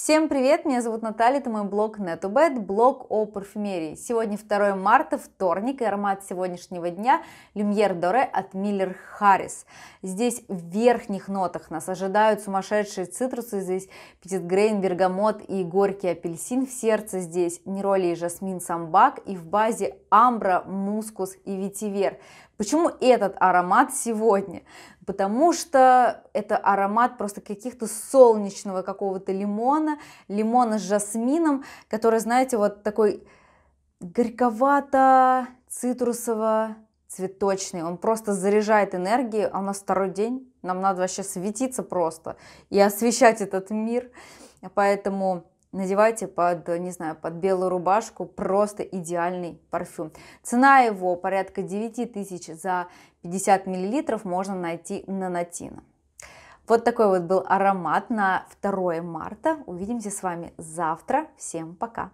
Всем привет, меня зовут Наталья, это мой блог NetUbed, блог о парфюмерии. Сегодня 2 марта, вторник, и аромат сегодняшнего дня Люмьер Доре от Миллер Харрис. Здесь в верхних нотах нас ожидают сумасшедшие цитрусы, здесь петит грейн, бергамот и горький апельсин. В сердце здесь нероли и жасмин самбак, и в базе амбра, мускус и ветивер. Почему этот аромат сегодня? потому что это аромат просто каких-то солнечного какого-то лимона, лимона с жасмином, который, знаете, вот такой горьковато, цитрусово, цветочный, он просто заряжает энергией, а у нас второй день, нам надо вообще светиться просто и освещать этот мир, поэтому надевайте под, не знаю, под белую рубашку просто идеальный парфюм. Цена его порядка 9 тысяч за 50 миллилитров можно найти на Натина. Вот такой вот был аромат на 2 марта. Увидимся с вами завтра. Всем пока!